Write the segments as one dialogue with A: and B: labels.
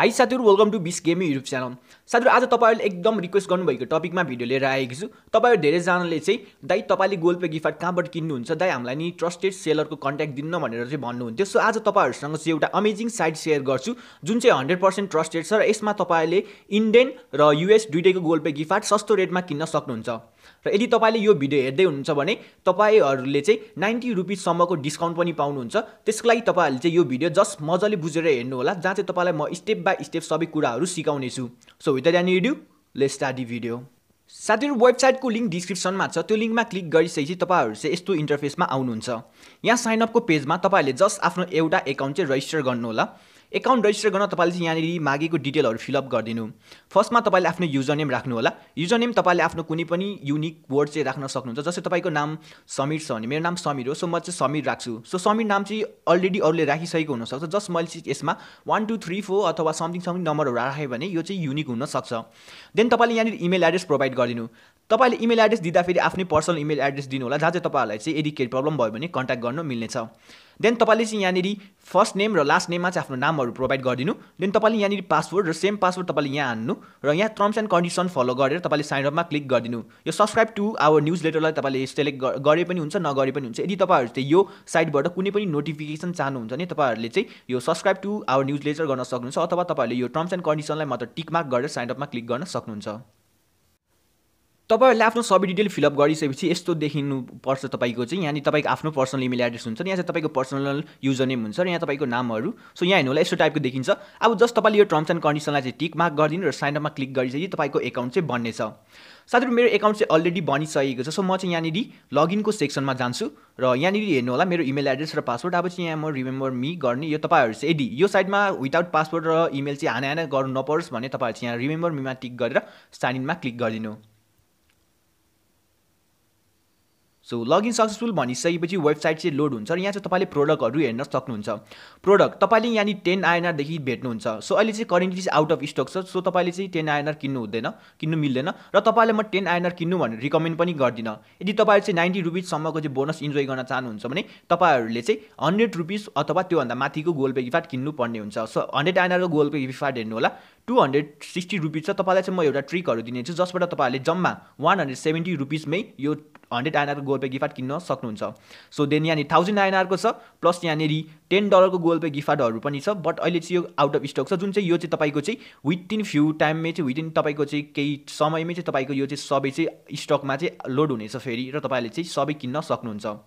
A: high साथीहरू welcome to बिस गेमी युट्युब च्यानल साथीहरू आज तपाईँहरूले एकदम रिक्वेस्ट गर्नुभएको टपिकमा भिडियो लिएर आएको छु तपाईँहरू धेरैजनाले चाहिँ दाइ तपाईँले गोल पे गिफ्ट कहाँबाट किन्नुहुन्छ दाइ हामीलाई नि ट्रस्टेड सेलरको कन्ट्याक्ट दिन्न भनेर चाहिँ भन्नुहुन्थ्यो सो आज तपाईँहरूसँग चाहिँ एउटा अमेजिङ साइट सेयर गर्छु जुन चाहिँ हन्ड्रेड पर्सेन्ट ट्रस्टेड छ र यसमा तपाईँले इन्डियन र युएस दुइटैको गोल पे गिफ्ट सस्तो रेटमा किन्न सक्नुहुन्छ र यदि तपाईँले यो भिडियो हेर्दै हुनुहुन्छ भने तपाईँहरूले चाहिँ नाइन्टी रुपिससम्मको डिस्काउन्ट पनि पाउनुहुन्छ त्यसको लागि तपाईँहरूले चाहिँ यो भिडियो जस्ट मजाले बुझेर हेर्नुहोला जहाँ चाहिँ तपाईँलाई म स्टेप बाई स्टेप सबै कुराहरू सिकाउनेछु सो विथ द्यान रिड्यु ले स्टाडी भिडियो साथीहरू वेबसाइटको लिङ्क डिस्क्रिप्सनमा छ त्यो लिङ्कमा क्लिक गरिसकेपछि तपाईँहरू चाहिँ यस्तो इन्टरफेसमा आउनुहुन्छ यहाँ साइनअपको पेजमा तपाईँहरूले जस्ट आफ्नो एउटा एकाउन्ट चाहिँ रजिस्टर गर्नुहोला एकाउन्ट रजिस्टर गर्न तपाईँले चाहिँ यहाँनिर मागेको डिटेलहरू फिलअप गरिदिनु फर्स्टमा तपाईँले आफ्नो युजर नेम होला युजर नेम तपाईँले आफ्नो कुनै पनि युनिक वर्ड चाहिँ राख्न सक्नुहुन्छ जस्तै तपाईँको नाम समीर छ भने मेरो नाम समीर हो सो म चाहिँ समीर राख्छु सो समीर नाम चाहिँ अलरेडी अरूले राखिसकेको हुनसक्छ जस्ट मैले चाहिँ यसमा वान टू थ्री फोर अथवा समथिङ समथिङ नम्बरहरू राखेँ भने यो चाहिँ युनिक हुनसक्छ देन तपाईँले यहाँनिर इमेल एड्रेस प्रोभाइड गरिदिनु तपाईँले इमेल एड्रेस दिँदाखेरि आफ्नै पर्सनल इमेल एड्रेस दिनु होला जहाँ चाहिँ तपाईँहरूलाई चाहिँ यदि केही प्रब्लम भयो भने कन्ट्याक्ट गर्नु मिल्नेछ देन तपाईँले चाहिँ यहाँनिर फर्स्ट नेम र लास्ट नेममा चाहिँ आफ्नो नामहरू प्रोभाइड गरिदिनु देन तपाईँले यहाँनिर पासवर्ड र सेम पासवर्ड तपाईँले यहाँ हान्नु र यहाँ टर्म्स एन्ड कन्डिसन फलो गरेर तपाईँले साइनअपमा क्लिक गरिदिनु यो सब्सक्राइब टु आवर न्युज लेटरलाई तपाईँले सेलेक्ट गरे पनि हुन्छ नगरे पनि हुन्छ यदि तपाईँहरू चाहिँ यो साइटबाट कुनै पनि नोटिफिकेसन चाहनुहुन्छ भने तपाईँहरूले चाहिँ यो subscribe to our newsletter गर्न सक्नुहुन्छ अथवा तपाईँहरूले यो टर्म्स एन्ड कन्डिसनलाई मात्र टिक मार्क गरेर साइनअपमा क्लिक गर्न सक्नुहुन्छ तपाईँहरूले आफ्नो सबै डिटेल फिलअप गरिसकेपछि यस्तो देखिनुपर्छ तपाईँको चाहिँ यहाँनिर तपाईँको आफ्नो पर्सनल इमेल एड्रेस हुन्छ यहाँ चाहिँ तपाईँको पर्सनल युजर नेम हुन्छ र यहाँ तपाईँको नामहरू सो यहाँ हेर्नु होला यस्तो टाइपको देखिन्छ अब जस्ट तपाईँले यो टर्म्स एन्ड कन्डिसनलाई चाहिँ टिक मार्क गरिदिनु र साइनअपमा क्लिक गरिसकेपछि तपाईँको एकाउन्ट चाहिँ बन्नेछ साथीहरू मेरो एकाउन्ट चाहिँ अलरेडी बनिसकेको छ सो म चाहिँ यहाँनिर लगइनको सेक्सनमा जान्छु र यहाँनिर हेर्नु होला मेरो इमेल एड्रेस र पासवर्ड अब चाहिँ यहाँ म रिमेम्बर मी गर्ने यो तपाईँहरू चाहिँ यदि यो साइडमा विदाउट पासवर्ड र इमेल चाहिँ हाना हाना गर्नु नपरोस् भने तपाईँहरू चाहिँ यहाँ रिमेम्बर मीमा टिक गरेर साइन इनमा क्लिक गरिदिनु सो लगइन सक्सेसफुल भनिसकेपछि वेबसाइट चाहिँ लोड हुन्छ र यहाँ चाहिँ तपाईँले प्रोडक्टहरू हेर्न सक्नुहुन्छ प्रोडक्ट तपाईँले यहाँनिर टेन आइएनआरदेखि भेट्नुहुन्छ सो अहिले चाहिँ करेन्टली चाहिँ आउट अफ स्टक छ सो तपाईँले चाहिँ टेन आइएनआर किन्नु हुँदैन किन्नु मिल्दैन र तपाईँलाई म टेन आइएनआर किन्नु भनेर रिकमेन्ड पनि गर्दिनँ यदि तपाईँले चाहिँ नाइन्टी रुपिजसम्मको चाहिँ बोनस इन्जोय गर्न चाहनुहुन्छ भने तपाईँहरूले चाहिँ हन्ड्रेड रुपिज अथवा त्योभन्दा माथिको गोल पे गिफ्ट किन्नुपर्ने हुन्छ सो हन्ड्रेड आइएनआरको गोल पे गिफ्ट हेर्नु होला टु हन्ड्रेड सिक्सटी रुपिज छ तपाईँलाई चाहिँ म एउटा ट्रिकहरू दिनेछु जसबाट तपाईँहरूले जम्मा वान हन्ड्रेड सेभेन्टी रुपिजमै यो हन्ड्रेड आइनआरको गोल पे गिफ्ट किन्न सक्नुहुन्छ सो देन यहाँनिर थाउजन्ड आइनआरको छ प्लस यहाँनिर टेन डलरको गोल पे गिफ्टहरू पनि छ बट अहिले चाहिँ यो आउट अफ स्टक छ जुन चाहिँ यो चाहिँ तपाईँको चाहिँ विदिन फ्यु टाइममै चाहिँ विदिन तपाईँको चाहिँ केही समयमै चाहिँ तपाईँको यो चाहिँ सबै चाहिँ स्टकमा चाहिँ लोड हुनेछ फेरि र तपाईँले चाहिँ सबै किन्न सक्नुहुन्छ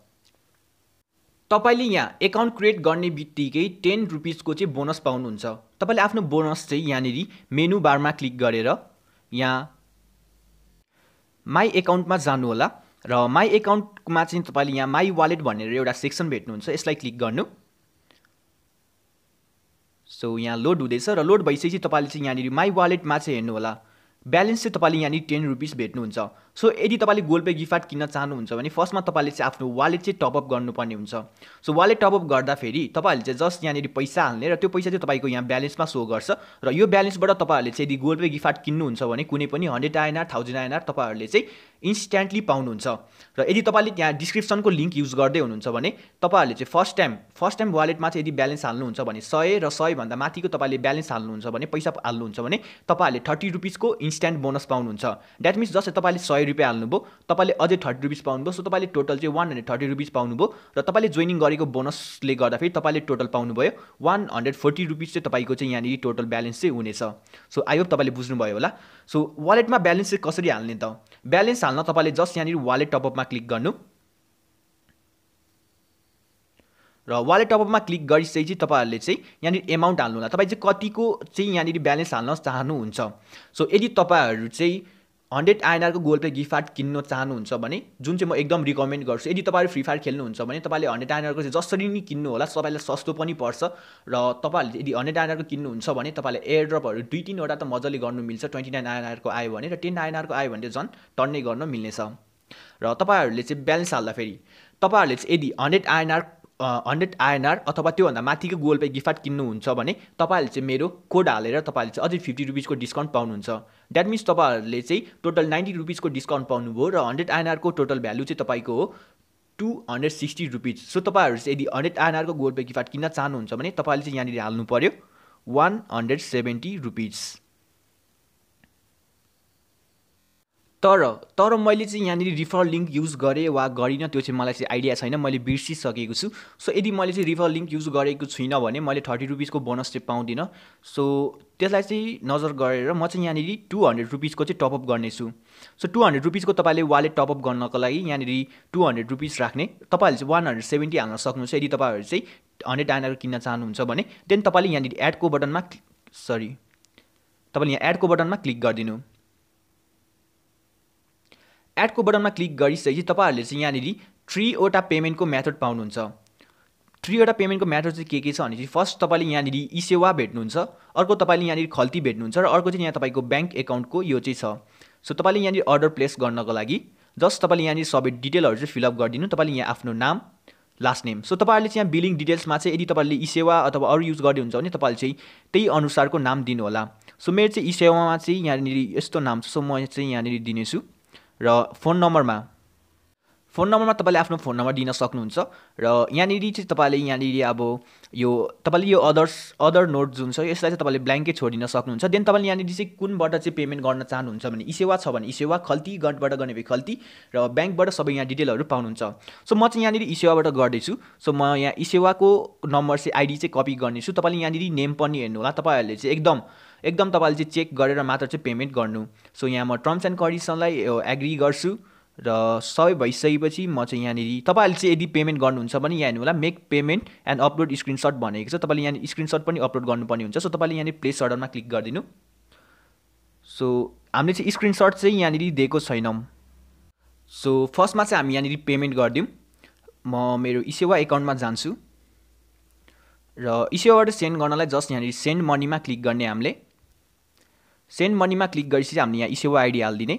A: तपाईँले यहाँ एकाउन्ट क्रिएट गर्ने बित्तिकै टेन रुपिसको चाहिँ बोनस पाउनुहुन्छ तपाईँले आफ्नो बोनस चाहिँ यहाँनिर मेनु बारमा क्लिक गरेर यहाँ माई एकाउन्टमा जानुहोला र माई एकाउन्टमा चाहिँ तपाईँले यहाँ माई वालेट भनेर एउटा सेक्सन भेट्नुहुन्छ यसलाई क्लिक गर्नु सो so, यहाँ लोड हुँदैछ र लोड भइसकेपछि तपाईँले चाहिँ यहाँनिर माई वालेटमा चाहिँ हेर्नुहोला ब्यालेन्स चाहिँ तपाईँले यहाँनिर टेन रुपिस भेट्नुहुन्छ सो यदि तपाईँले गुगल पे गिफ्ट किन्न चाहनुहुन्छ भने फर्स्टमा तपाईँले चाहिँ आफ्नो वालेट चाहिँ टपअप गर्नुपर्ने हुन्छ सो वालेट टपअप गर्दाखेरि तपाईँहरूले चाहिँ जस्ट यहाँनिर पैसा हाल्ने र त्यो पैसा चाहिँ तपाईँको यहाँ ब्यालेन्समा सो गर्छ र यो ब्यालेन्सबाट तपाईँहरूले चाहिँ यदि गुगल पे गिफ्ट किन्नुहुन्छ भने कुनै पनि हन्ड्रेड आएनआर थाउजन्ड आएनआर तपाईँहरूले चाहिँ इन्स्ट्यान्टली पाउनुहुन्छ र यदि तपाईँले त्यहाँ डिस्क्रिप्सनको लिङ्क युज गर्दै हुनुहुन्छ भने तपाईँहरूले चाहिँ फर्स्ट टाइम फर्स्ट टाइम वालेटमा चाहिँ यदि ब्यालेन्स हाल्नुहुन्छ भने सय र सयभन्दा माथिको तपाईँले ब्यालेन्स हाल्नुहुन्छ भने पैसा हाल्नुहुन्छ भने तपाईँहरूले थर्टी रुपिसको इन्स्ट्यान्ट बोनस पाउनुहुन्छ द्याट मिन्स जस्तै तपाईँले सय फाइभ रुपियाँ हाल्नुभयो तपाईँले अझै थर्टी रुपिस पाउनुभयो सो तपाईँले टोटल चाहिँ वान हन्ड्रेड थर्टी रुपिस पाउनुभयो र तपाईँले जोइनिङ गरेको बोनसले गर्दाखेरि तपाईँले टोटल पाउनुभयो वान हन्ड्रेड फोर्टी रुपिस चाहिँ तपाईँको चाहिँ यहाँनिर टोटल ब्यालेन्स चाहिँ हुनेछ सो आई होप तपाईँले बुझ्नुभयो होला सो वालेटमा ब्यालेन्स चाहिँ कसरी हाल्ने त ब्यालेन्स हाल्न तपाईँले जस्ट यहाँनिर वालेट टपअपमा क्लिक गर्नु र वालेट टपअपमा क्लिक गरिसकेपछि तपाईँहरूले चाहिँ यहाँनिर एमाउन्ट हाल्नु होला तपाईँ चाहिँ कतिको चाहिँ यहाँनिर ब्यालेन्स हाल्न चाहनुहुन्छ सो यदि तपाईँहरू चाहिँ हन्ड्रेड आइनआरको गोल्ड पे गिफ्ट कार्ड किन्न चाहनुहुन्छ भने जुन चाहिँ म एकदम रिकमेन्ड गर्छु यदि तपाईँहरू फ्री फायर खेल्नुहुन्छ भने तपाईँले हन्ड्रेड आइनआरको चाहिँ जसरी नै किन्नु होला तपाईँलाई सस्तो पनि पर्छ र तपाईँहरूले यदि हन्ड्रेड आइनआरको किन्नुहुन्छ भने तपाईँले एयर ड्रपहरू दुई तिनवटा त मजाले गर्नु मिल्छ ट्वेन्टी नाइन आइनआरको आयो भने र टेन आइनआरको आयो भने चाहिँ झन् टन्नै गर्न मिल्नेछ र तपाईँहरूले चाहिँ ब्यालेन्स हाल्दाखेरि तपाईँहरूले चाहिँ यदि हन्ड्रेड आइएनआर हन्ड्रेड आइएनआर अथवा त्योभन्दा माथिको गुगल पे गिफ्ट किन्नुहुन्छ भने तपाईँहरूले चाहिँ मेरो कोड हालेर तपाईँहरूले चाहिँ अझै फिफ्टी रुपिसको डिस्काउन्ट पाउनुहुन्छ द्याट मिन्स तपाईँहरूले चाहिँ टोटल नाइन्टी रुपिजको डिस्काउन्ट पाउनुभयो र हन्ड्रेड आइएनआरको टोटल भ्यालु चाहिँ तपाईँको हो two hundred sixty rupees so तपाईँहरू चाहिँ यदि हन्ड्रेड आइएनआरको गुगल पे गिफ्ट किन्न चाहनुहुन्छ भने तपाईँले चाहिँ यहाँनिर हाल्नु पऱ्यो वान हन्ड्रेड सेभेन्टी रुपिज तर तर मैले चाहिँ यहाँनिर रिफर लिङ्क युज गरेँ वा गरिनँ त्यो चाहिँ मलाई चाहिँ आइडिया छैन मैले बिर्सिसकेको छु सो यदि मैले चाहिँ रिफर लिङ्क युज गरेको छुइनँ भने मैले थर्टी रुपिसको बोनस चाहिँ पाउँदिनँ सो त्यसलाई चाहिँ नजर गरेर म चाहिँ यहाँनिर टु हन्ड्रेड रुपिसको चाहिँ टपअप गर्नेछु सो टु हन्ड्रेड रुपिसको तपाईँले वालेट टपअप गर्नको लागि यहाँनिर टु हन्ड्रेड रुपिस राख्ने तपाईँहरूले चाहिँ वान हन्ड्रेड सेभेन्टी हाल्न सक्नुहुन्छ यदि तपाईँहरू चाहिँ हन्ड्रेड आइनर किन्न चाहनुहुन्छ भने देन तपाईँले यहाँनिर एडको बटनमा सरी तपाईँले यहाँ एडको बटनमा क्लिक गरिदिनु एडको बटनमा क्लिक गरिसकेपछि तपाईँहरूले चाहिँ यहाँनिर थ्रीवटा पेमेन्टको मेथड पाउनुहुन्छ थ्रीवटा पेमेन्टको मेथड चाहिँ के के छ भने चाहिँ फर्स्ट तपाईँले यहाँनिर इसेवा भेट्नुहुन्छ अर्को तपाईँले यहाँनिर खल्ती भेट्नुहुन्छ र अर्को चाहिँ यहाँ तपाईँको ब्याङ्क एकाउन्टको यो चाहिँ छ सो तपाईँले यहाँनिर अर्डर प्लेस गर्नको लागि जस्ट तपाईँले यहाँनिर सबै डिटेलहरू चाहिँ फिलअप गरिदिनु तपाईँले यहाँ आफ्नो नाम लास्ट नेम सो तपाईँहरूले चाहिँ यहाँ बिलिङ डिटेल्समा चाहिँ यदि तपाईँले इसेवा अथवा अरू युज गर्दै हुन्छ भने तपाईँले चाहिँ त्यही अनुसारको नाम दिनुहोला सो मेरो चाहिँ इसेवामा चाहिँ यहाँनिर यस्तो नाम छ सो म चाहिँ यहाँनिर दिनेछु र फोन नम्बरमा फोन नम्बरमा तपाईँले आफ्नो फोन नम्बर दिन सक्नुहुन्छ र यहाँनिर चाहिँ तपाईँले यहाँनिर अब यो तपाईँले यो अदर्स अदर नोट जुन छ यसलाई चाहिँ तपाईँले ब्ल्याङ्कै छोडिन सक्नुहुन्छ देन तपाईँले यहाँनिर चाहिँ कुनबाट चाहिँ पेमेन्ट गर्न चाहनुहुन्छ भने इसेवा छ भने इसेवा खल्ती गठबाट गर्ने भए खल्ती र ब्याङ्कबाट सबै यहाँ डिटेलहरू पाउनुहुन्छ सो म चाहिँ यहाँनिर इसेवाबाट गर्दैछु सो म यहाँ इसेवाको नम्बर चाहिँ आइडी चाहिँ कपी गर्नेछु तपाईँले यहाँनिर नेम पनि हेर्नु होला तपाईँहरूले चाहिँ एकदम एकदम तपाईँले चाहिँ चेक गरेर मात्र चाहिँ पेमेन्ट गर्नु सो यहाँ म टर्म्स एन्ड कन्डिसनलाई एग्री गर्छु र सबै भइसकेपछि म चाहिँ यहाँनिर तपाईँहरूले चाहिँ यदि पेमेन्ट गर्नुहुन्छ भने यहाँ होला make payment and upload screenshot भनेको छ तपाईँले यहाँ स्क्रिनसट पनि अपलोड गर्नुपर्ने हुन्छ सो तपाईँले यहाँनिर प्लेस अर्डरमा क्लिक गरिदिनु सो हामीले चाहिँ स्क्रिनसट चाहिँ यहाँनिर दिएको छैनौँ सो फर्स्टमा चाहिँ हामी यहाँनिर पेमेन्ट गरिदिउँ म मेरो इसेवा एकाउन्टमा जान्छु र इसेवाबाट सेन्ड गर्नलाई जस्ट यहाँनिर सेन्ड मनीमा क्लिक गर्ने हामीले सेन्ड मनीमा क्लिक गरेपछि हामीले यहाँ इसेवा आइडी हालिदिने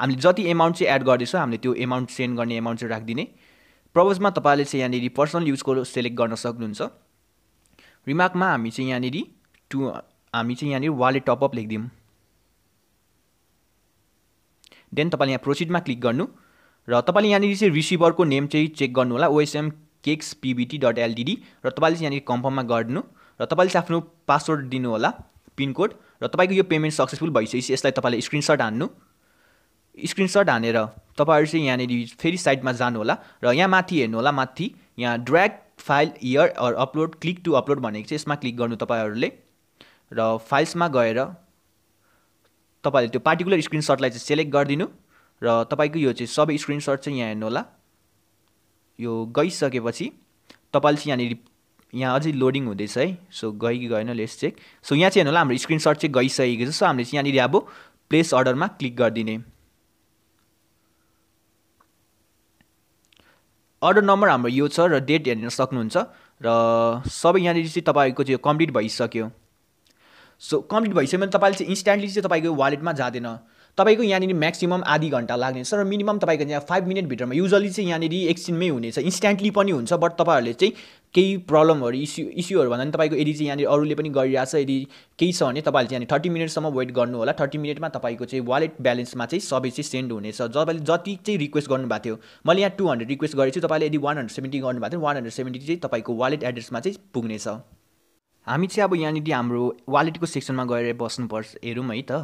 A: हामीले जति एमाउन्ट चाहिँ एड गर्दैछ हामीले त्यो एमाउन्ट सेन्ड गर्ने एमाउन्ट चाहिँ राखिदिने प्रपोजमा तपाईँले चाहिँ यहाँनिर पर्सनल युजको सेलेक्ट गर्न सक्नुहुन्छ रिमार्कमा हामी चाहिँ यहाँनिर टु हामी चाहिँ यहाँनिर वालेट टपअप लेखिदिउँ देन तपाईँले यहाँ प्रोसिडमा क्लिक गर्नु र तपाईँले यहाँनिर चाहिँ रिसिभरको नेम चाहिँ चेक गर्नु होला OSM cakes PBT dot LDD र तपाईँले चाहिँ यहाँनिर कन्फर्ममा गर्नु र तपाईँले चाहिँ आफ्नो पासवर्ड दिनु होला पिनकोड र तपाईँको यो पेमेन्ट सक्सेसफुल भइसकेपछि यसलाई तपाईँले स्क्रिनसट हान्नु स्क्रिनसट हानेर तपाईँहरू चाहिँ यहाँनिर फेरि साइडमा जानुहोला र यहाँ माथि हेर्नुहोला माथि यहाँ drag file here or upload click to upload भनेको चाहिँ यसमा क्लिक गर्नु तपाईँहरूले र फाइल्समा गएर तपाईँले त्यो पार्टिकुलर स्क्रिनसटलाई चाहिँ सेलेक्ट गरिदिनु र तपाईँको यो चाहिँ सबै स्क्रिनसट चाहिँ यहाँ हेर्नुहोला यो गइसकेपछि तपाईँले चाहिँ यहाँनिर यहाँ अझै लोडिङ हुँदैछ है सो गयो कि गएन लेस चेक सो यहाँ चाहिँ हेर्नु होला हाम्रो स्क्रिनसट चाहिँ गइसकेको छ सो हामीले चाहिँ यहाँनिर अब प्लेस अर्डरमा क्लिक गरिदिने अर्डर नम्बर हाम्रो यो छ र डेट हेर्न सक्नुहुन्छ र सबै यहाँनिर चाहिँ तपाईँको चाहिँ कम्प्लिट भइसक्यो सो कम्प्लिट भइसक्यो भने तपाईँले चाहिँ इन्स्ट्यान्टली चाहिँ तपाईँको वालेटमा जाँदैन तपाईँको यहाँनिर म्याक्सिमम् आधी घन्टा लाग्नेछ र मिनिमम तपाईँको यहाँ फाइभ मिनटभित्रमा युजली चाहिँ यहाँनिर एकछिनमै हुनेछ इन्स्ट्यान्टली पनि हुन्छ बट तपाईँहरूले चाहिँ केही प्रब्लमहरू इस्यु इस्युहरू भन्दा पनि तपाईँको यदि चाहिँ यहाँनिर अरूले पनि गरिरहेछ यदि केही छ भने तपाईँले चाहिँ थर्टी मिनटसम्म वेट गर्नु होला थर्टी मिनटमा तपाईँको चाहिँ वालेट ब्यालेन्समा चाहिँ सबै चाहिँ सेन्ड हुनेछ तपाईँले जति चाहिँ रिक्वेस्ट गर्नुभएको थियो मैले यहाँ टू हन्ड्रेड रिक्वेस्ट गरेको छु तपाईँले यदि वान हन्ड्रेड सेभेन्टी गर्नुभएको थियो वान हन्ड्रेड सेभेन्टी चाहिँ तपाईँको वालेट एड्रेसमा चाहिँ पुग्नेछ हामी चाहिँ अब यहाँनिर हाम्रो वालेटको सेक्सनमा गएर बस्नुपर्छ हेरौँ है त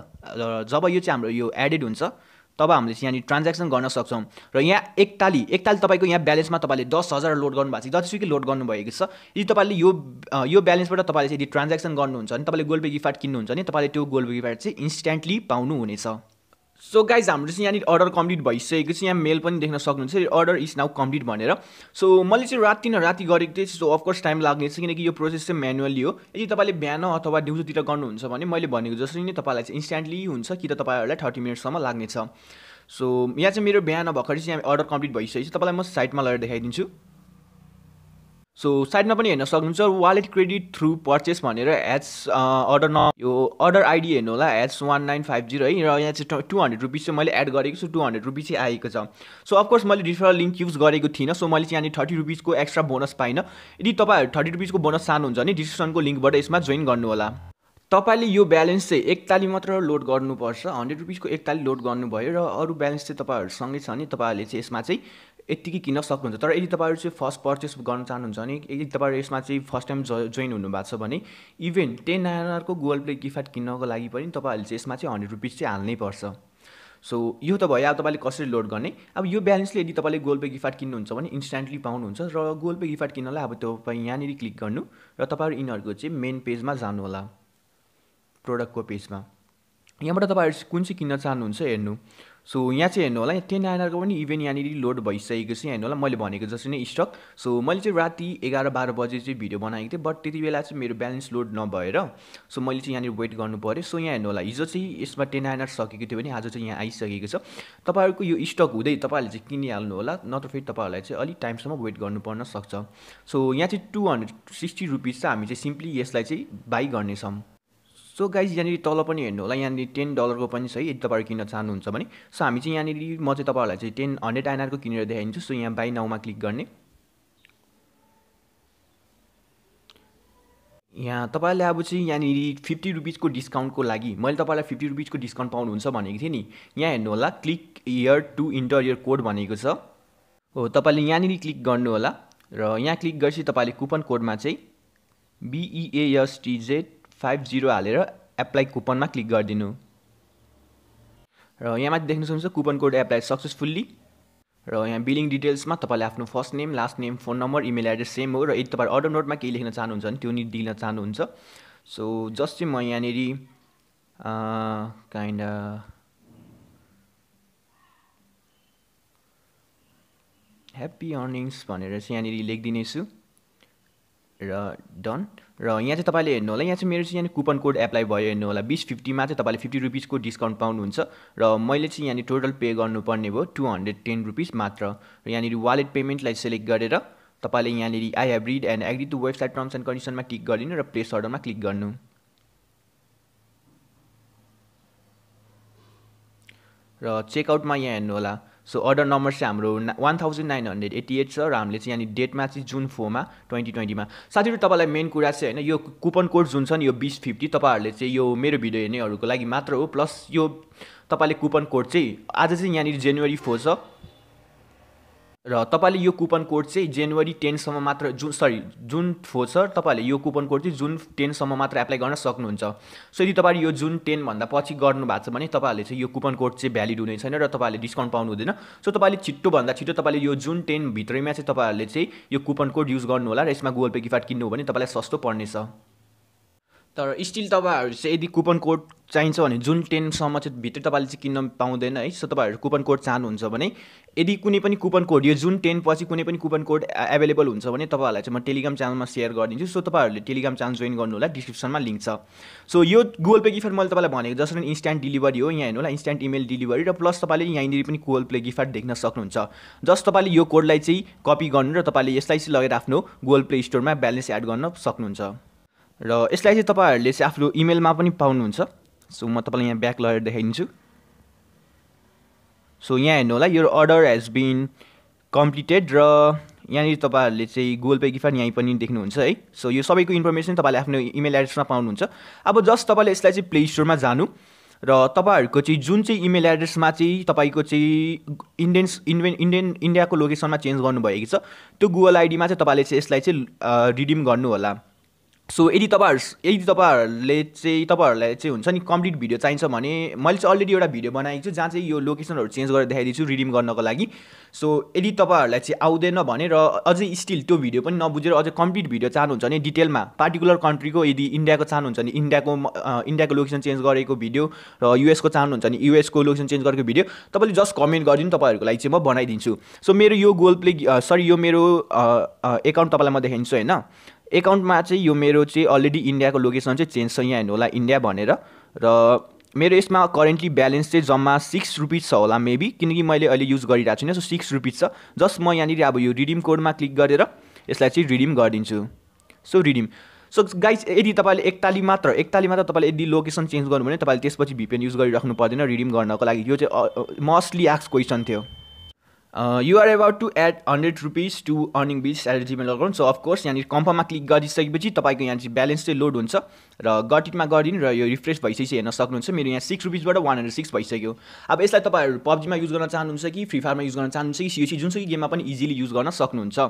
A: जब यो चाहिँ हाम्रो यो एडेड हुन्छ तब हामीले चाहिँ यहाँनिर ट्रान्ज्याक्सन गर्न सक्छौँ र यहाँ एकताली एकताली तपाईँको यहाँ ब्यालेन्समा तपाईँले दस हजार लोड गर्नुभएको छ जतिसुकै लोड गर्नुभएको छ यदि तपाईँले यो यो ब्यालेन्सबाट तपाईँले यदि ट्रान्ज्याक्सन गर्नुहुन्छ भने तपाईँले गोल्ड पे गिफ्ट किन्नुहुन्छ भने तपाईँले त्यो गोल्ड पे गिफ्ट चाहिँ इन्स्ट्यान्टली पाउनुहुनेछ सो गाइज हाम्रो चाहिँ यहाँनिर अर्डर कम्प्लिट भइसकेको छ यहाँ मेल पनि देख्न सक्नुहुन्छ अर्डर इज नाउ कम्प्लिट भनेर सो मैले चाहिँ राति न राति गरेको थिएँ सो अफकोर्स टाइम लाग्नेछ किनकि यो प्रोसेस चाहिँ म्यानुअली हो यदि तपाईँले बिहान अथवा दिउँसोतिर गर्नुहुन्छ भने मैले भनेको जसरी नै तपाईँलाई चाहिँ इन्स्ट्यान्टली हुन्छ कि त तपाईँहरूलाई थर्टी मिनटसम्म लाग्नेछ सो यहाँ चाहिँ मेरो बिहान भर्खर चाहिँ यहाँ अर्डर कम्प्लिट भइसकेको छ तपाईँलाई म साइटमा लगेर देखाइदिन्छु सो साइडमा पनि हेर्न सक्नुहुन्छ वालेट क्रेडिट थ्रु पर्चेस भनेर एच अर्डर न यो अर्डर आइडी हेर्नु होला H one nine five zero है र यहाँ चाहिँ टु हन्ड्रेड रुपिस चाहिँ मैले एड गरेको छु टु हन्ड्रेड रुपिस चाहिँ आएको छ सो अफकोर्स मैले रिफरल लिङ्क युज गरेको थिइनँ सो मैले चाहिँ यहाँनिर थर्टी रुपिसको एक्स्ट्रा बोनस पाइनँ यदि तपाईँहरू थर्टी रुपिसको बोनस चाहनुहुन्छ भने डिस्क्रिप्सनको लिङ्कबाट यसमा जोइन गर्नु होला तपाईँले यो ब्यालेन्स चाहिँ एकताली मात्र लोड गर्नुपर्छ हन्ड्रेड रुपिसको एकताली लोड गर्नुभयो र अरू ब्यालेन्स चाहिँ तपाईँहरूसँगै छ भने तपाईँहरूले चाहिँ यसमा चाहिँ यत्तिकै किन्न सक्नुहुन्छ तर यदि तपाईँहरू चाहिँ फर्स्ट पर्चेस गर्न चाहनुहुन्छ भने यदि तपाईँहरू यसमा चाहिँ फर्स्ट टाइम जोइन हुनुभएको छ भने इभेन टेन नाइनआरको गुगल प्ले गिफ्ट किन्नको लागि पनि तपाईँहरूले चाहिँ यसमा चाहिँ हन्ड्रेड रुपिस चाहिँ पर्छ सो यो त भयो अब तपाईँले कसरी लोड गर्ने अब यो ब्यालेन्सले यदि तपाईँले गुगल पे गिफ्ट किन्नुहुन्छ भने इन्स्ट्यान्टली पाउनुहुन्छ र गुगल पे गिफ्ट किन्नलाई अब तपाईँ यहाँनिर क्लिक गर्नु र तपाईँहरू यिनीहरूको चाहिँ मेन पेजमा जानु होला प्रोडक्टको पेजमा यहाँबाट तपाईँहरू कुन चाहिँ किन्न चाहनुहुन्छ हेर्नु सो यहाँ चाहिँ हेर्नु होला यहाँ टेन आइनरको पनि इभेन्ट यहाँनिर लोड भइसकेको छ यहाँ हेर्नु होला मैले भनेको जस्तै नै स्टक सो मैले चाहिँ राति एघार बाह्र बजे चाहिँ भिडियो बनाएको थिएँ बट त्यति बेला चाहिँ मेरो ब्यालेन्स लोड नभएर सो मैले चाहिँ यहाँनिर वेट गर्नु पऱ्यो सो यहाँ हेर्नु होला हिजो चाहिँ यसमा टेन आइनर सकेको थियो भने आज चाहिँ यहाँ आइसकेको छ तपाईँहरूको यो स्टक हुँदै तपाईँहरूले चाहिँ किनिहाल्नु होला नत्र फेरि तपाईँहरूलाई चाहिँ अलिक टाइमसम्म वेट गर्नु पर्न सक्छ सो यहाँ चाहिँ टु हन्ड्रेड सिक्सटी रुपिज चाहिँ हामी चाहिँ सिम्पली यसलाई चाहिँ बाई गर्नेछौँ सो गाइज यहाँनिर तल पनि हेर्नु होला यहाँनिर टेन डलरको पनि छ है यदि तपाईँहरू किन्न चाहनुहुन्छ भने सो हामी चाहिँ यहाँनिर म चाहिँ तपाईँहरूलाई चाहिँ टेन हन्ड्रेड आइनआरको किनेर देखाइदिन्छु सो यहाँ बाई नाउमा क्लिक गर्ने यहाँ तपाईँले अब चाहिँ यहाँनिर फिफ्टी रुपिजको डिस्काउन्टको लागि मैले तपाईँलाई फिफ्टी रुपिजको डिस्काउन्ट पाउनुहुन्छ भनेको थिएँ नि यहाँ हेर्नु होला click here to enter your code भनेको छ हो तपाईँले यहाँनिर क्लिक गर्नुहोला र यहाँ क्लिक गरेपछि तपाईँले कुपन कोडमा चाहिँ बिइएएसटिजेड फाइभ जिरो हालेर एप्लाई कुपनमा क्लिक गरिदिनु र यहाँ माथि देख्न सक्नुहुन्छ कुपन कोड एप्लाई सक्सेसफुल्ली र यहाँ बिलिङ डिटेल्समा तपाईँले आफ्नो first name last name phone number email address same हो र यदि तपाईँ अर्डर नोटमा केही लेख्न चाहनुहुन्छ भने त्यो नि दिन चाहनुहुन्छ सो जस्ट चाहिँ म यहाँनिर काइन्ड ह्याप्पी अर्निङ्स भनेर चाहिँ यहाँनिर लेखिदिनेछु र डन र यहाँ चाहिँ तपाईँले हेर्नु होला यहाँ चाहिँ मेरो चाहिँ यहाँनिर कुपन कोड एप्लाई भयो हेर्नु होला बिस फिफ्टीमा चाहिँ तपाईँले फिफ्टी रुपिसको डिस्काउन्ट पाउनुहुन्छ र मैले चाहिँ यहाँनिर टोटल पे गर्नुपर्ने भयो टू हन्ड्रेड टेन रुपिस मात्र र यहाँनिर वालेट पेमेन्टलाई सेलेक्ट गरेर तपाईँले यहाँनिर I have read and agree to website terms and कन्डिसनमा क्लिक गरिदिनु र प्लेस अर्डरमा क्लिक गर्नु र चेकआउटमा यहाँ हेर्नु होला सो अर्डर नम्बर चाहिँ हाम्रो one thousand nine hundred eighty eight छ र हामीले चाहिँ यहाँनिर डेटमा चाहिँ जुन फोरमा ट्वेन्टी ट्वेन्टीमा साथीहरू तपाईँलाई मेन कुरा चाहिँ होइन यो कुपन कोड जुन छ नि यो बिस फिफ्टी तपाईँहरूले चाहिँ यो मेरो भिडियो हेर्नेहरूको लागि मात्र हो प्लस यो तपाईँले कुपन कोड चाहिँ आज चाहिँ यहाँनिर जनवरी फोर छ र तपाईँले यो कुपन कोड चाहिँ जनवरी टेनसम्म मात्र जुन सरी जुन फोर छ तपाईँहरूले यो कुपन कोड चाहिँ जुन टेनसम्म मात्र एप्लाई गर्न सक्नुहुन्छ सो यदि तपाईँले यो जुन टेनभन्दा पछि गर्नुभएको छ भने तपाईँहरूले चाहिँ यो कुपन कोड चाहिँ भ्यालिड हुने छैन र तपाईँहरूले डिस्काउन्ट पाउनु हुँदैन सो तपाईँले छिट्टोभन्दा छिटो तपाईँले यो जुन टेनभित्रैमा चाहिँ तपाईँहरूले चाहिँ यो कुपन कोड युज गर्नु होला र यसमा गुगल पे किफाट किन्नु हो भने तपाईँलाई सस्तो पर्नेछ तर स्टिल तपाईँहरू चाहिँ यदि कुपन कोड चाहिन्छ भने जुन टेनसम्म चाहिँ भित्र तपाईँले चाहिँ किन्न पाउँदैन है सो तपाईँहरू कुपन कोड चाहनुहुन्छ भने यदि कुनै पनि कुपन कोड यो जुन टेन पछि कुनै पनि कुपन कोड एभाइलेबल हुन्छ भने तपाईँहरूलाई चाहिँ म टेलिग्राम च्यानलमा सेयर गरिदिन्छु सो तपाईँहरूले टेलिग्राम च्यानल जोइन गर्नु होला डिस्क्रिप्सनमा लिङ्क छ सो यो गुगल पे गिफ्ट मैले तपाईँलाई भनेको जसरी इन्स्ट्यान्ट डेलिभरी हो यहाँ हेर्नु होला इन्स्ट्यान्ट इमेल डेलिभरी र प्लस तपाईँले यहाँनिर पनि गुगल पे गिफ्ट देख्न सक्नुहुन्छ जस्ट तपाईँले यो कोडलाई चाहिँ कपी गर्नु र तपाईँले यसलाई चाहिँ लगेर आफ्नो गुगल प्ले स्टोरमा ब्यालेन्स एड गर्न सक्नुहुन्छ र यसलाई चाहिँ तपाईँहरूले चाहिँ आफ्नो इमेलमा पनि पाउनुहुन्छ सो म तपाईँलाई यहाँ ब्याक लगेर देखाइदिन्छु सो यहाँ हेर्नु होला यो अर्डर हेज बिन कम्प्लिटेड र यहाँनिर तपाईँहरूले चाहिँ गुगल पे गिफ्ट यहीँ पनि देख्नुहुन्छ है सो यो सबैको इन्फर्मेसन तपाईँले आफ्नो इमेल एड्रेसमा पाउनुहुन्छ अब जस्ट तपाईँले यसलाई चाहिँ प्ले स्टोरमा जानु र तपाईँहरूको चाहिँ जुन चाहिँ इमेल एड्रेसमा चाहिँ तपाईँको चाहिँ इन्डियन्स इन्डियन इन्डियन इन्डियाको लोकेसनमा चेन्ज गर्नुभएको छ त्यो गुगल आइडीमा चाहिँ तपाईँले चाहिँ यसलाई चाहिँ रिडिम गर्नु होला सो यदि तपाईँहरू यदि तपाईँहरूले चाहिँ तपाईँहरूलाई चाहिँ हुन्छ नि कम्प्लिट भिडियो चाहिन्छ भने मैले चाहिँ अलरेडी एउटा भिडियो बनाएको छु जहाँ चाहिँ यो लोकेसनहरू चेन्ज गरेर देखाइदिन्छु रिडिम गर्नको लागि सो यदि तपाईँहरूलाई चाहिँ आउँदैन भने र अझै स्टिल त्यो भिडियो पनि नबुझेर अझै कम्प्लिट भिडियो चाहनुहुन्छ भने डिटेलमा पार्टिकुलर कन्ट्रीको यदि इन्डियाको चाहनुहुन्छ भने इन्डियाको इन्डियाको लोकेसन चेन्ज गरेको भिडियो र युएसको चाहनुहुन्छ भने युएसको लोकेसन चेन्ज गरेको भिडियो तपाईँले जस्ट कमेन्ट गरिदिनु तपाईँहरूको लागि चाहिँ म बनाइदिन्छु सो मेरो यो गोल प्ले सरी यो मेरो एकाउन्ट तपाईँलाई म देखाइदिन्छु होइन एकाउन्टमा चाहिँ यो मेरो चाहिँ अलरेडी इन्डियाको लोकेसन चाहिँ चेन्ज छ यहाँ हेर्नु होला इन्डिया भनेर र मेरो यसमा करेन्टली ब्यालेन्स चाहिँ जम्मा सिक्स रुपिस छ होला मेबी किनकि मैले अहिले युज गरिरहेको छुइनँ सो सिक्स रुपिस छ जस्ट म यहाँनिर अब यो रिडिम कोडमा क्लिक गरेर यसलाई चाहिँ रिडिम गरिदिन्छु सो रिडिम सो गाइज यदि तपाईँले एकताली मात्र एकताली मात्र तपाईँले यदि लोकेसन चेन्ज गर्नु भने तपाईँले त्यसपछि भिपिएन युज गरिराख्नु पर्दैन रिडिम गर्नको लागि यो चाहिँ मोस्टली आक्स क्वेसन थियो you are about to add hundred rupees to earning bees at Gmail account so of course यहाँनिर कम्फर्ममा क्लिक गरिसकेपछि तपाईँको यहाँ चाहिँ ब्यालेन्स चाहिँ लोड हुन्छ र गटिटमा गरिदिनु र यो रिफ्रेस भइसकेपछि हेर्न सक्नुहुन्छ मेरो यहाँ सिक्स रुपिसबाट वान हन्ड्रेड सिक्स भइसक्यो अब यसलाई तपाईँहरू पब्जीमा युज गर्न चाहनुहुन्छ कि फ्री फायरमा युज गर्न चाहनुहुन्छ कि सिओसी जुनसुकै गेममा पनि इजिली युज गर्न सक्नुहुन्छ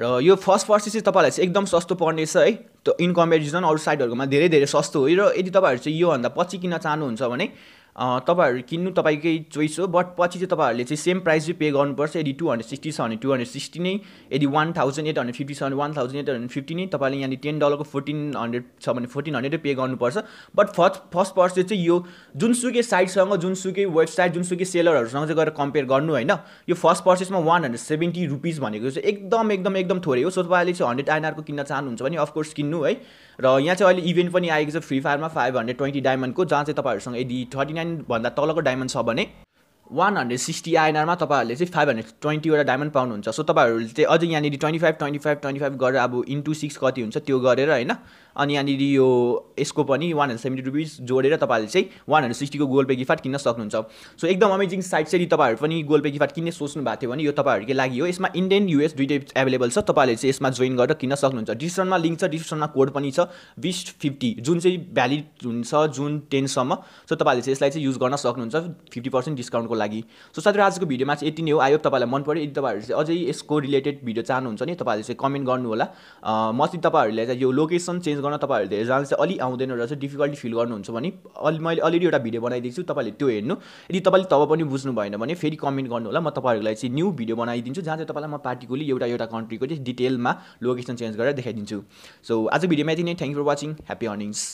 A: र यो फर्स्ट फर्स्ट चाहिँ तपाईँलाई चाहिँ एकदम सस्तो पर्नेछ है त इन कम्पेरिजन अरू साइडहरूकोमा धेरै धेरै सस्तो हो र यदि तपाईँहरू चाहिँ योभन्दा पछि किन चाहनुहुन्छ भने तपाईँहरू किन्नु तपाईँकै चोइस हो बट पछि चाहिँ तपाईँहरूले चाहिँ सेम प्राइस चाहिँ पे गर्नुपर्छ यदि टू हन्ड्रेड सिक्सटी छ भने टू हन्ड्रेड सिक्सटी नै यदि one thousand eight hundred fifty छ भने one thousand eight hundred fifty नै तपाईँले यहाँनिर टेन डलरको फोर्टिन हन्ड्रेड छ भने फोर्टिन हन्ड्रेडै पे गर्नुपर्छ बट फर्स्ट फर्स्ट पर्स चाहिँ यो जुनसुकै साइटसँग जुनसुकै वेबसाइट जुनसुकै सेलरहरूसँग चाहिँ गएर कम्पेयर गर्नु होइन यो फर्स्ट पर्सेसमा वान हन्ड्रेड सेभेन्टी रुपिज भनेको चाहिँ एकदम एकदम एकदम थोरै हो सो तपाईँले चाहिँ हन्ड्रेड आइनआरको किन्न चाहनुहुन्छ भने अफकोर्स किन्नु है र यहाँ चाहिँ अहिले इभेन्ट पनि आएको छ फ्री फायरमा फाइभ हन्ड्रेड ट्वेन्टी डायमन्डको जहाँ चाहिँ तपाईँहरूसँग यदि थर्टी नाइन भन्दा तलको डायमन्ड छ भने वान हन्ड्रेड सिक्सटी आइएनआरमा तपाईँहरूले चाहिँ फाइभ हन्ड्रेड ट्वेन्टीवटा डायमन्ड पाउनुहुन्छ सो तपाईँहरूले चाहिँ अझै यहाँनिर twenty five twenty five twenty five गरेर अब इन्टु सिक्स कति हुन्छ त्यो गरेर होइन अनि यहाँनिर यो यसको पनि वान हन्ड्रेड सेभेन्टी रुपिस जोडेर तपाईँहरूले चाहिँ वान हन्ड्रेड सिक्सटीको गोल पे गिफ्ट किन्न सक्नुहुन्छ सो एकदम अमेजिङ साइट चाहिँ तपाईँहरू पनि गोल पे गिफ्ट किन्ने सोच्नु भएको थियो भने यो तपाईँहरूकै लागि हो यसमा इन्डियन युएस दुइटै एभाइलेबल छ तपाईँहरूले चाहिँ यसमा जोइन गरेर किन्न सक्नुहुन्छ डिस्क्रिप्सनमा लिङ्क छ डिस्क्रिप्सनमा कोड पनि छ बिस फिफ्टी जुन चाहिँ भ्यालिड हुन्छ जुन टेनसम्म सो तपाईँहरूले चाहिँ यसलाई चाहिँ युज गर्न सक्नुहुन्छ फिफ्टी पर्सेन्ट डिस्काउन्टको लागि सो साथीहरू आजको भिडियोमा चाहिँ यति नै हो आयो तपाईँलाई मन पऱ्यो यदि तपाईँहरू चाहिँ अझै यसको रिलेटेड भिडियो चाहनुहुन्छ नि तपाईँहरूले चाहिँ कमेन्ट गर्नुहोला म चाहिँ तपाईँहरूले चाहिँ यो लोकेसन चेन्ज गर्न तपाईँहरूले धेरैजना चाहिँ अलि आउँदैन रहेछ डिफिकल्टी फिल गर्नुहुन्छ भने अलि मैले अलरेडी एउटा भिडियो बनाइदिएको छु तपाईँले त्यो हेर्नु यदि तपाईँले तब पनि बुझ्नु भएन भने फेरि कमेन्ट गर्नु होला म तपाईँहरूलाई चाहिँ न्यू भिडियो बनाइदिन्छु जहाँ चाहिँ तपाईँलाई म पार्टिकुली एउटा एउटा कन्ट्रीको चाहिँ डिटेलमा लोकेसन चेन्ज गरेर देखाइदिन्छु सो आज भिडियोमा यति नै thank for watching happy earnings